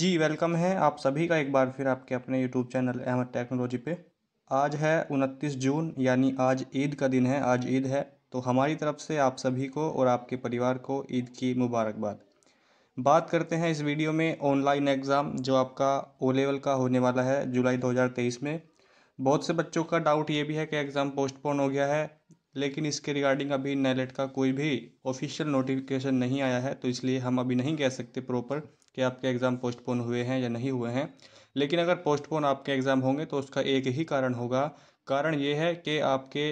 जी welcome है आप सभी का एक बार फिर आपके अपने यूट्यूब चैनल अहमद टेक्नोलॉजी पे आज है उनतीस जून यानी आज ईद का दिन है आज ईद है तो हमारी तरफ से आप सभी को और आपके परिवार को ईद की मुबारकबाद बात करते हैं इस वीडियो में ऑनलाइन एग्ज़ाम जो आपका ओ लेवल का होने वाला है जुलाई 2023 में बहुत से बच्चों का डाउट ये भी है कि एग्ज़ाम पोस्टपोन हो गया है लेकिन इसके रिगार्डिंग अभी नैलेट का कोई भी ऑफिशियल नोटिफिकेशन नहीं आया है तो इसलिए हम अभी नहीं कह सकते प्रॉपर कि आपके एग्ज़ाम पोस्टपोन हुए हैं या नहीं हुए हैं लेकिन अगर पोस्टपोन आपके एग्ज़ाम होंगे तो उसका एक ही कारण होगा कारण ये है कि आपके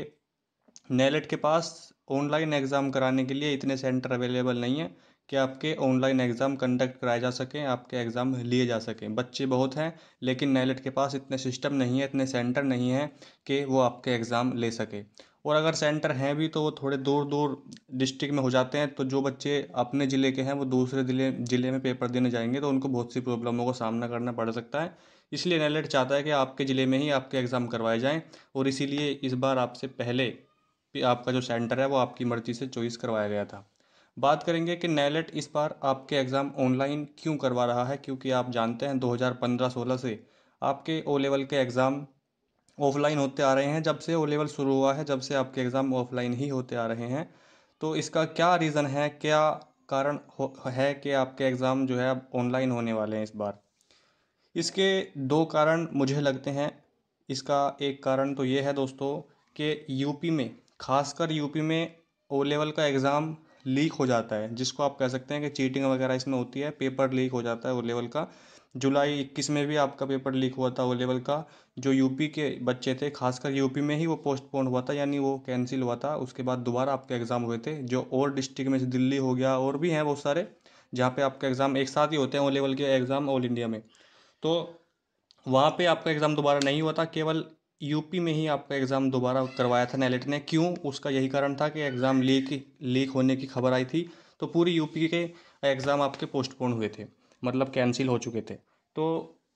नैलेट e के पास ऑनलाइन एग्ज़ाम कराने के लिए इतने सेंटर अवेलेबल नहीं है कि आपके ऑनलाइन एग्ज़ाम कंडक्ट कराए जा सकें आपके एग्ज़ाम लिए जा सकें बच्चे बहुत हैं लेकिन नैलेट e के पास इतने सिस्टम नहीं है इतने सेंटर नहीं हैं कि वो आपके एग्ज़ाम ले सके और अगर सेंटर हैं भी तो वो थोड़े दूर दूर डिस्ट्रिक्ट में हो जाते हैं तो जो बच्चे अपने ज़िले के हैं वो दूसरे ज़िले ज़िले में पेपर देने जाएंगे तो उनको बहुत सी प्रॉब्लमों का सामना करना पड़ सकता है इसलिए एन चाहता है कि आपके ज़िले में ही आपके एग्ज़ाम करवाए जाएँ और इसीलिए इस बार आपसे पहले आपका जो सेंटर है वो आपकी मर्ज़ी से चॉइस करवाया गया था बात करेंगे कि नैलेट इस बार आपके एग्ज़ाम ऑनलाइन क्यों करवा रहा है क्योंकि आप जानते हैं 2015-16 से आपके ओ लेवल के एग्ज़ाम ऑफलाइन होते आ रहे हैं जब से ओ लेवल शुरू हुआ है जब से आपके एग्ज़ाम ऑफलाइन ही होते आ रहे हैं तो इसका क्या रीज़न है क्या कारण है कि आपके एग्ज़ाम जो है ऑनलाइन होने वाले हैं इस बार इसके दो कारण मुझे लगते हैं इसका एक कारण तो ये है दोस्तों कि यूपी में खासकर यूपी में ओ लेवल का एग्ज़ाम लीक हो जाता है जिसको आप कह सकते हैं कि चीटिंग वगैरह इसमें होती है पेपर लीक हो जाता है ओ लेवल का जुलाई इक्कीस में भी आपका पेपर लीक हुआ था ओ लेवल का जो यूपी के बच्चे थे खासकर यूपी में ही वो पोस्टपोन हुआ था यानी वो कैंसिल हुआ था उसके बाद दोबारा आपके एग्ज़ाम हुए थे जो और डिस्ट्रिक्ट में से दिल्ली हो गया और भी हैं बहुत सारे जहाँ पे आपका एग्ज़ाम एक साथ ही होते हैं ओ लेवल के एग्ज़ाम ऑल इंडिया में तो वहाँ पर आपका एग्ज़ाम दोबारा नहीं हुआ था केवल यूपी में ही आपका एग्ज़ाम दोबारा करवाया था नैलेट ने क्यों उसका यही कारण था कि एग्ज़ाम लीक लीक होने की खबर आई थी तो पूरी यूपी के एग्ज़ाम आपके पोस्टपोन हुए थे मतलब कैंसिल हो चुके थे तो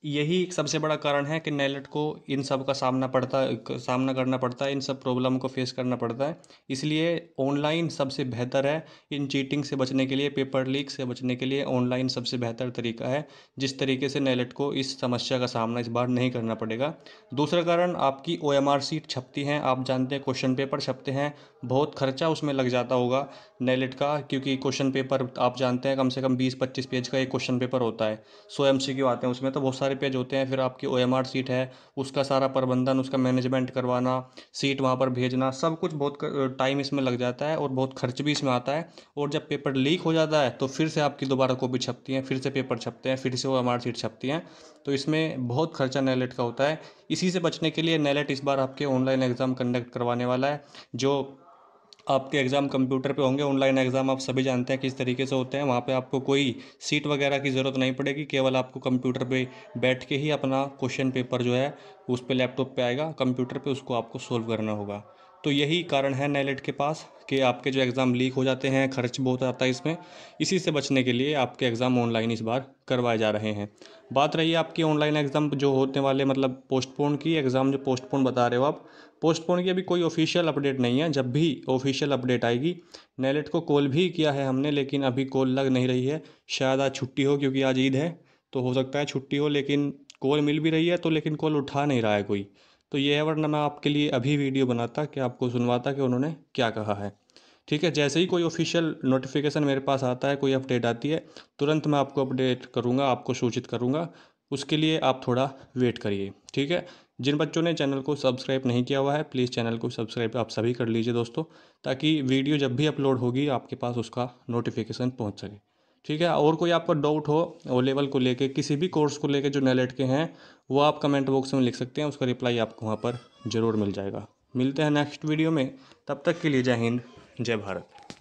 यही एक सबसे बड़ा कारण है कि नैलेट को इन सब का सामना पड़ता सामना करना पड़ता है इन सब प्रॉब्लम को फेस करना पड़ता है इसलिए ऑनलाइन सबसे बेहतर है इन चीटिंग से बचने के लिए पेपर लीक से बचने के लिए ऑनलाइन सबसे बेहतर तरीका है जिस तरीके से नैलेट को इस समस्या का सामना इस बार नहीं करना पड़ेगा दूसरा कारण आपकी ओ एम आर सीट छपती हैं आप जानते हैं क्वेश्चन पेपर छपते हैं बहुत खर्चा उसमें लग जाता होगा नैलेट का क्योंकि क्वेश्चन पेपर आप जानते हैं कम से कम बीस पच्चीस पेज का एक क्वेश्चन पेपर होता है सो एम सी आते हैं उसमें तो बहुत सारे पेज होते हैं फिर आपकी ओ सीट है उसका सारा प्रबंधन उसका मैनेजमेंट करवाना सीट वहाँ पर भेजना सब कुछ बहुत टाइम इसमें लग जाता है और बहुत खर्च भी इसमें आता है और जब पेपर लीक हो जाता है तो फिर से आपकी दोबारा कॉपी छपती हैं फिर से पेपर छपते हैं फिर से ओ सीट छपती हैं तो इसमें बहुत खर्चा नैलेट का होता है इसी से बचने के लिए नैलेट इस बार आपके ऑनलाइन एग्ज़ाम कंडक्ट करवाने वाला है जो आपके एग्ज़ाम कंप्यूटर पे होंगे ऑनलाइन एग्ज़ाम आप सभी जानते हैं किस तरीके से होते हैं वहाँ पे आपको कोई सीट वगैरह की ज़रूरत नहीं पड़ेगी केवल आपको कंप्यूटर पे बैठ के ही अपना क्वेश्चन पेपर जो है उस पर लैपटॉप पे आएगा कंप्यूटर पे उसको आपको सोल्व करना होगा तो यही कारण है नैलेट के पास कि आपके जो एग्ज़ाम लीक हो जाते हैं खर्च बहुत आता है इसमें इसी से बचने के लिए आपके एग्ज़ाम ऑनलाइन इस बार करवाए जा रहे हैं बात रही है आपकी ऑनलाइन एग्ज़ाम जो होने वाले मतलब पोस्टपोन की एग्ज़ाम जो पोस्टपोन बता रहे हो आप पोस्टपोन की अभी कोई ऑफिशियल अपडेट नहीं है जब भी ऑफिशियल अपडेट आएगी नैलेट को कॉल भी किया है हमने लेकिन अभी कॉल लग नहीं रही है शायद आज छुट्टी हो क्योंकि आज ईद है तो हो सकता है छुट्टी हो लेकिन कॉल मिल भी रही है तो लेकिन कॉल उठा नहीं रहा है कोई तो ये है वरना मैं आपके लिए अभी वीडियो बनाता कि आपको सुनवाता कि उन्होंने क्या कहा है ठीक है जैसे ही कोई ऑफिशियल नोटिफिकेशन मेरे पास आता है कोई अपडेट आती है तुरंत मैं आपको अपडेट करूँगा आपको सूचित करूँगा उसके लिए आप थोड़ा वेट करिए ठीक है जिन बच्चों ने चैनल को सब्सक्राइब नहीं किया हुआ है प्लीज़ चैनल को सब्सक्राइब आप सभी कर लीजिए दोस्तों ताकि वीडियो जब भी अपलोड होगी आपके पास उसका नोटिफिकेशन पहुंच सके ठीक है और कोई आपका डाउट हो ओ लेवल को लेके किसी भी कोर्स को लेके जो लेट के हैं वो आप कमेंट बॉक्स में लिख सकते हैं उसका रिप्लाई आपको वहाँ पर ज़रूर मिल जाएगा मिलते हैं नेक्स्ट वीडियो में तब तक के लिए जय हिंद जय भारत